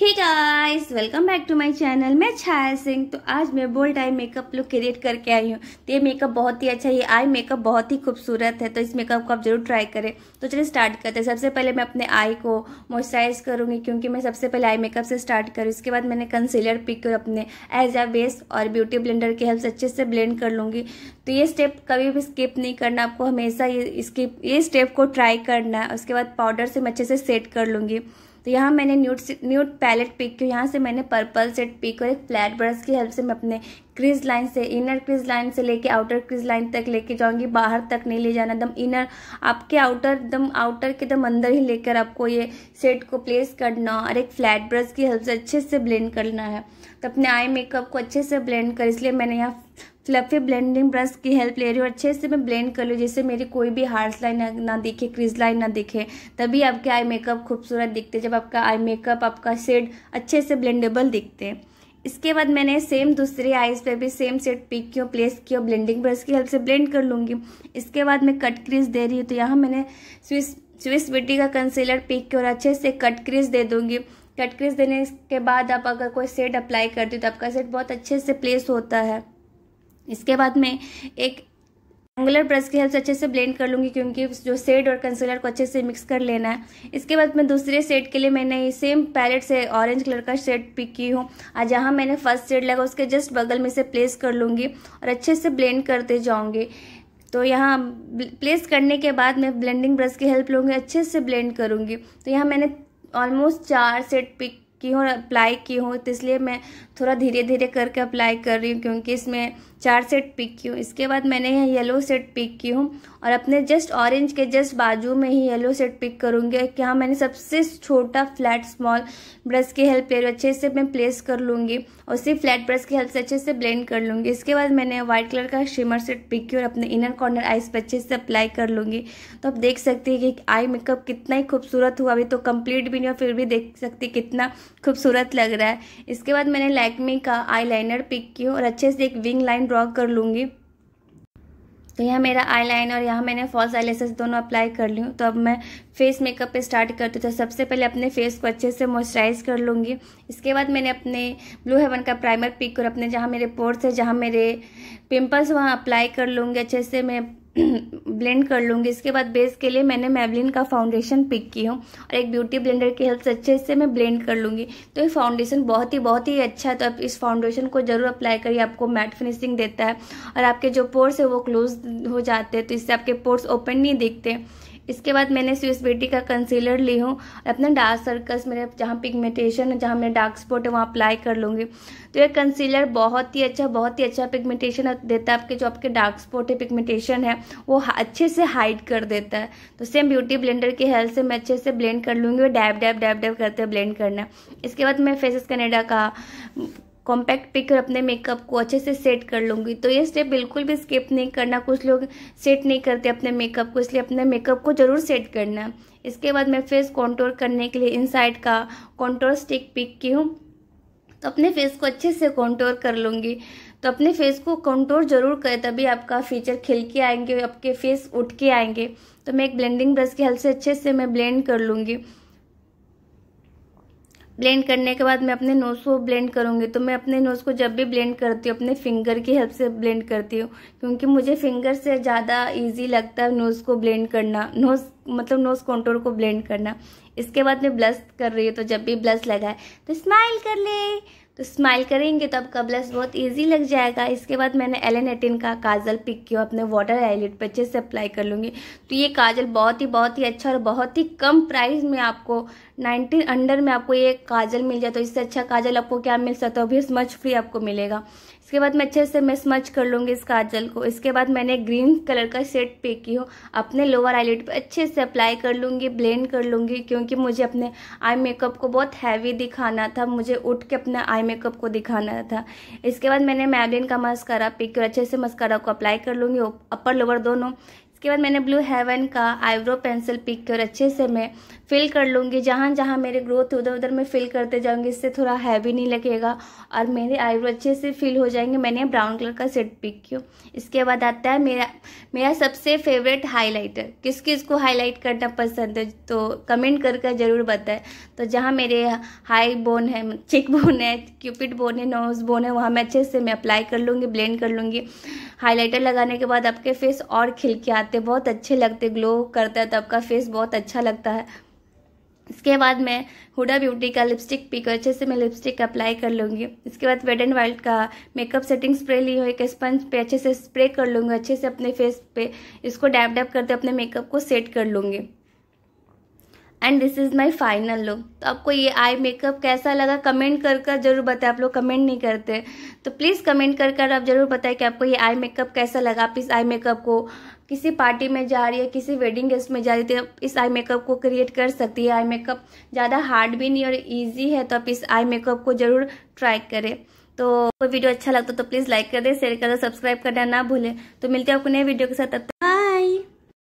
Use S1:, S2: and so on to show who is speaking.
S1: hey guys welcome back to my channel मैं छाया सिंह तो आज मैं bold eye makeup look create करके आई हूँ तो ये मेकअप बहुत ही अच्छा है ये आई मेकअप बहुत ही खूबसूरत है तो इस मेकअप को आप जरूर ट्राई करें तो चलिए स्टार्ट करते हैं सबसे पहले मैं अपने आई को मॉइस्चराइज करूँगी क्योंकि मैं सबसे पहले आई मेकअप से स्टार्ट करूँ इसके बाद मैंने कंसीलर पिक अपने एज आ बेस और ब्यूटी ब्लेंडर के हेल्प से अच्छे से ब्लेंड कर लूँगी तो ये स्टेप कभी भी स्किप नहीं करना आपको हमेशा ये स्किप ये स्टेप को ट्राई करना है उसके बाद पाउडर से मैं अच्छे से सेट कर लूँगी तो यहाँ मैंने न्यूट न्यूट पैलेट पिक की यहाँ से मैंने पर्पल सेट पिक और एक फ्लैट ब्रश की हेल्प से मैं अपने क्रीज लाइन से इनर क्रीज लाइन से लेके आउटर क्रीज लाइन तक लेके जाऊंगी बाहर तक नहीं ले जाना एकदम इनर आपके आउटर एकदम आउटर के एकदम अंदर ही लेकर आपको ये सेट को प्लेस करना और एक फ्लैट ब्रश की हेल्प से अच्छे से ब्लेंड करना है तो अपने आई मेकअप को अच्छे से ब्लेंड कर इसलिए मैंने यहाँ फ्लफी ब्लेंडिंग ब्रश की हेल्प ले रही हूँ अच्छे से मैं ब्लेंड कर लूँ जिससे मेरी कोई भी हार्स लाइन ना दिखे क्रीज लाइन ना दिखे तभी आपके आई मेकअप खूबसूरत दिखते जब आपका आई मेकअप आपका शेड अच्छे से ब्लेंडेबल दिखते हैं इसके बाद मैंने सेम दूसरी आईज पे भी सेम सेट पिक की और प्लेस की और ब्लेंडिंग ब्रश की हेल्प से ब्लेंड कर लूँगी इसके बाद मैं कट क्रीज दे रही हूँ तो यहाँ मैंने स्विस स्विस बिटी का कंसीलर पिक की और अच्छे से कट क्रीज दे दूँगी कट क्रीज देने के बाद आप अगर कोई सेट अप्लाई करती हो तो आपका सेट बहुत अच्छे से प्लेस होता है इसके बाद मैं एक एंगुलर ब्रश की हेल्प से अच्छे से ब्लेंड कर लूँगी क्योंकि जो सेड और कंसीलर को अच्छे से मिक्स कर लेना है इसके बाद मैं दूसरे सेड के लिए मैंने सेम पैलेट से ऑरेंज कलर का शेड पिक की हूँ और जहाँ मैंने फर्स्ट शेड लगा उसके जस्ट बगल में से प्लेस कर लूँगी और अच्छे से ब्लेंड करते जाऊँगी तो यहाँ प्लेस करने के बाद मैं ब्लेंडिंग ब्रश की हेल्प लूँगी अच्छे से ब्लेंड करूँगी तो यहाँ मैंने ऑलमोस्ट चार सेट पिक की हूँ अप्लाई की हूँ तो इसलिए मैं थोड़ा धीरे धीरे करके अप्लाई कर रही हूँ क्योंकि इसमें चार सेट पिक की हूँ इसके बाद मैंने यहाँ येलो सेट पिक की हूँ और अपने जस्ट ऑरेंज के जस्ट बाजू में ही येलो सेट पिक करूँगी हाँ मैंने सबसे छोटा फ्लैट स्मॉल ब्रश की हेल्प ले अच्छे से मैं प्लेस कर लूँगी और उसी फ्लैट ब्रश की हेल्प से अच्छे से ब्लेंड कर लूँगी इसके बाद मैंने व्हाइट कलर का शिमर सेट पिक की और अपने इनर कॉर्नर आइज पर अच्छे से अप्लाई कर लूँगी तो आप देख सकती है कि आई मेकअप कितना ही खूबसूरत हुआ अभी तो कम्प्लीट भी नहीं और फिर भी देख सकती कितना खूबसूरत लग रहा है इसके बाद मैंने लैकमी का आई पिक की और अच्छे से एक विंग लाइन ड्रॉ कर लूँगी तो यहाँ मेरा आई लाइन और यहाँ मैंने फॉल्स आई दोनों अप्लाई कर ली हूँ तो अब मैं फेस मेकअप पे स्टार्ट करती हूँ तो सबसे पहले अपने फेस को अच्छे से मॉइस्चराइज कर लूँगी इसके बाद मैंने अपने ब्लू हेवन का प्राइमर पिक और अपने जहाँ मेरे पोर्स है जहाँ मेरे पिम्पल्स वहाँ अप्लाई कर लूँगी अच्छे से मैं ब्लेंड कर लूँगी इसके बाद बेस के लिए मैंने मेवलिन का फाउंडेशन पिक की हूँ और एक ब्यूटी ब्लेंडर की हेल्प से अच्छे से मैं ब्लेंड कर लूँगी तो ये फाउंडेशन बहुत ही बहुत ही अच्छा है तो आप इस फाउंडेशन को ज़रूर अप्लाई करिए आपको मैट फिनिशिंग देता है और आपके जो पोर्स है वो क्लोज हो जाते हैं तो इससे आपके पोर्स ओपन नहीं दिखते इसके बाद मैंने स्विस ब्यूटी का कंसीलर ली हूँ अपना डार्क सर्कल्स मेरे जहाँ पिगमेंटेशन है जहाँ मेरे डार्क स्पॉट है वहाँ अप्लाई कर लूँगी तो ये कंसीलर बहुत ही अच्छा बहुत ही अच्छा पिगमेंटेशन देता है आपके जो आपके डार्क स्पॉट है पिगमेंटेशन है वो अच्छे से हाइड कर देता है तो सेम ब्यूटी ब्लेंडर की हेल्प से मैं अच्छे से ब्लेंड कर लूँगी डैब डैब डैब डैब करते ब्लेंड करना इसके बाद मैं फेसिस कनेडा का कॉम्पैक्ट पिकर अपने मेकअप को अच्छे से सेट कर लूँगी तो ये स्टेप बिल्कुल भी स्किप नहीं करना कुछ लोग सेट नहीं करते अपने मेकअप को इसलिए अपने मेकअप को ज़रूर सेट करना इसके बाद मैं फेस कॉन्टोर करने के लिए इनसाइड का कॉन्टोर स्टिक पिक की हूँ तो अपने फेस को अच्छे से कॉन्टोर कर लूँगी तो अपने फेस को कॉन्ट्रोल जरूर करें तभी आपका फीचर खिल के आएंगे आपके फेस उठ के आएंगे तो मैं एक ब्लेंडिंग ब्रश की हेल्प से अच्छे से मैं ब्लेंड कर लूँगी ब्लेंड करने के बाद मैं अपने नोज़ को ब्लेंड करूँगी तो मैं अपने नोज़ को जब भी ब्लेंड करती हूँ अपने फिंगर की हेल्प से ब्लेंड करती हूँ क्योंकि मुझे फिंगर से ज़्यादा इजी लगता है नोज़ को ब्लेंड करना नोज़ मतलब नोज़ कंट्रोल को ब्लेंड करना इसके बाद मैं ब्लस कर रही हूँ तो जब भी ब्लस लगाए तो स्माइल कर ले तो स्माइल करेंगे तो आपका ब्लस बहुत ईजी लग जाएगा इसके बाद मैंने एल का काजल पिक किया अपने वाटर आईलेट पर अच्छे से अप्लाई कर लूँगी तो ये काजल बहुत ही बहुत ही अच्छा और बहुत ही कम प्राइस में आपको नाइनटीन अंडर में आपको ये काजल मिल जाए तो इससे अच्छा काजल आपको क्या मिल सकता है अभी स्मच फ्री आपको मिलेगा इसके बाद मैं अच्छे से मैं स्मच कर लूँगी इस काजल को इसके बाद मैंने ग्रीन कलर का शेड पे की हो अपने लोअर आईलेट पे अच्छे से अप्लाई कर लूँगी ब्लेंड कर लूँगी क्योंकि मुझे अपने आई मेकअप को बहुत हैवी दिखाना था मुझे उठ के अपने आई मेकअप को दिखाना था इसके बाद मैंने मैबलिन का मस्कारा पे की अच्छे से मस्कारा को अप्लाई कर लूँगी अपर लोअर दोनों उसके बाद मैंने ब्लू हेवन का आईब्रो पेंसिल पिक कर अच्छे से मैं फिल कर लूँगी जहाँ जहाँ मेरे ग्रोथ उधर उधर मैं फिल करते जाऊँगी इससे थोड़ा हैवी नहीं लगेगा और मेरे आईब्रो अच्छे से फिल हो जाएंगे मैंने ब्राउन कलर का सेट पिक किया इसके बाद आता है मेरा मेरा सबसे फेवरेट हाईलाइटर किस किस को हाईलाइट करना पसंद है तो कमेंट करके कर ज़रूर बताएं तो जहाँ मेरे हाई बोन है चिक बोन है क्यूपिड बोन है नोज बोन है वहाँ मैं अच्छे से मैं अप्लाई कर लूँगी ब्लेंड कर लूँगी हाईलाइटर लगाने के बाद आपके फेस और खिल के आता लगते बहुत अच्छे लगते ग्लो करता है तो आपका फेस बहुत अच्छा लगता है इसके बाद मैं हुडा ब्यूटी का लिपस्टिक पीकर अच्छे से मैं लिपस्टिक अप्लाई कर लूँगी इसके बाद वेड एंड वाइल्ड का मेकअप सेटिंग स्प्रे ली हुई एक स्पंज पे अच्छे से स्प्रे कर लूँगी अच्छे से अपने फेस पे इसको डैप डैप करते अपने मेकअप को सेट कर लूँगी and this is my final look तो आपको ये आई मेकअप कैसा लगा कमेंट कर कर जरूर बताएं आप लोग कमेंट नहीं करते तो प्लीज़ कमेंट कर कर आप जरूर बताएं कि आपको ये आई मेकअप कैसा लगा आप इस आई मेकअप को किसी पार्टी में जा रही है किसी वेडिंग गेस्ट में जा रही है तो इस आई मेकअप को क्रिएट कर सकती है आई मेकअप ज़्यादा हार्ड भी नहीं और ईजी है तो आप इस आई मेकअप को ज़रूर ट्राई करें तो कोई वीडियो अच्छा लगता तो प्लीज़ लाइक कर दे शेयर कर दे सब्सक्राइब करना ना भूलें तो मिलते हैं आपको नए वीडियो के साथ